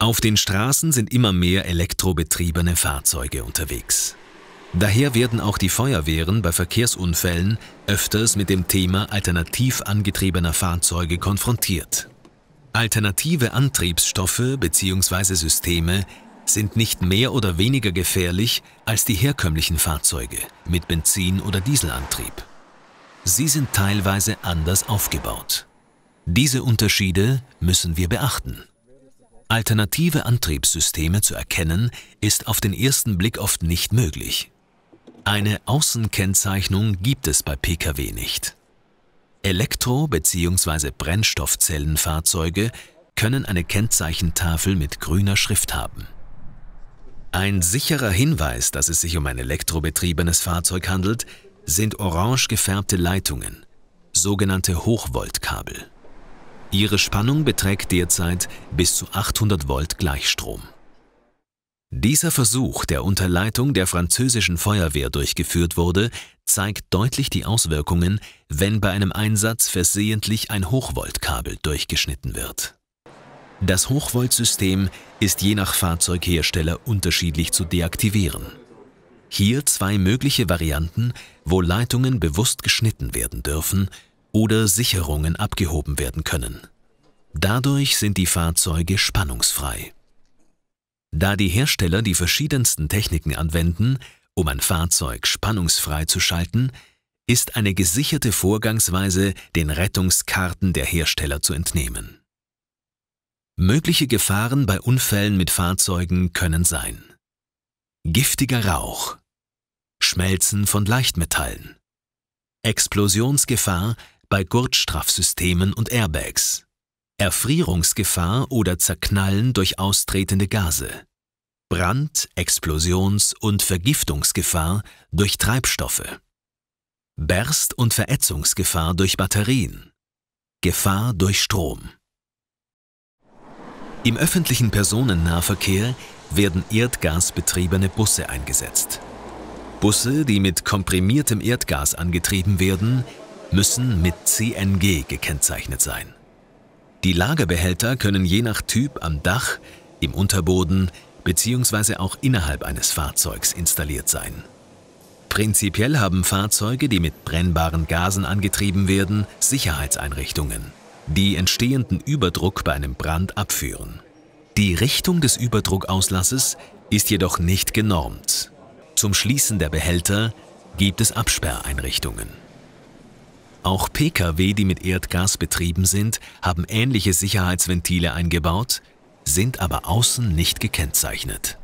Auf den Straßen sind immer mehr elektrobetriebene Fahrzeuge unterwegs. Daher werden auch die Feuerwehren bei Verkehrsunfällen öfters mit dem Thema alternativ angetriebener Fahrzeuge konfrontiert. Alternative Antriebsstoffe bzw. Systeme sind nicht mehr oder weniger gefährlich als die herkömmlichen Fahrzeuge mit Benzin- oder Dieselantrieb. Sie sind teilweise anders aufgebaut. Diese Unterschiede müssen wir beachten. Alternative Antriebssysteme zu erkennen, ist auf den ersten Blick oft nicht möglich. Eine Außenkennzeichnung gibt es bei Pkw nicht. Elektro- bzw. Brennstoffzellenfahrzeuge können eine Kennzeichentafel mit grüner Schrift haben. Ein sicherer Hinweis, dass es sich um ein elektrobetriebenes Fahrzeug handelt, sind orange gefärbte Leitungen, sogenannte Hochvoltkabel. Ihre Spannung beträgt derzeit bis zu 800 Volt Gleichstrom. Dieser Versuch, der unter Leitung der französischen Feuerwehr durchgeführt wurde, zeigt deutlich die Auswirkungen, wenn bei einem Einsatz versehentlich ein Hochvoltkabel durchgeschnitten wird. Das Hochvoltsystem ist je nach Fahrzeughersteller unterschiedlich zu deaktivieren. Hier zwei mögliche Varianten, wo Leitungen bewusst geschnitten werden dürfen oder Sicherungen abgehoben werden können. Dadurch sind die Fahrzeuge spannungsfrei. Da die Hersteller die verschiedensten Techniken anwenden, um ein Fahrzeug spannungsfrei zu schalten, ist eine gesicherte Vorgangsweise den Rettungskarten der Hersteller zu entnehmen. Mögliche Gefahren bei Unfällen mit Fahrzeugen können sein giftiger Rauch, Schmelzen von Leichtmetallen, Explosionsgefahr bei Gurtstraffsystemen und Airbags. Erfrierungsgefahr oder Zerknallen durch austretende Gase. Brand-, Explosions- und Vergiftungsgefahr durch Treibstoffe. Berst- und Verätzungsgefahr durch Batterien. Gefahr durch Strom. Im öffentlichen Personennahverkehr werden erdgasbetriebene Busse eingesetzt. Busse, die mit komprimiertem Erdgas angetrieben werden, müssen mit CNG gekennzeichnet sein. Die Lagerbehälter können je nach Typ am Dach, im Unterboden bzw. auch innerhalb eines Fahrzeugs installiert sein. Prinzipiell haben Fahrzeuge, die mit brennbaren Gasen angetrieben werden, Sicherheitseinrichtungen, die entstehenden Überdruck bei einem Brand abführen. Die Richtung des Überdruckauslasses ist jedoch nicht genormt. Zum Schließen der Behälter gibt es Absperreinrichtungen. Auch Pkw, die mit Erdgas betrieben sind, haben ähnliche Sicherheitsventile eingebaut, sind aber außen nicht gekennzeichnet.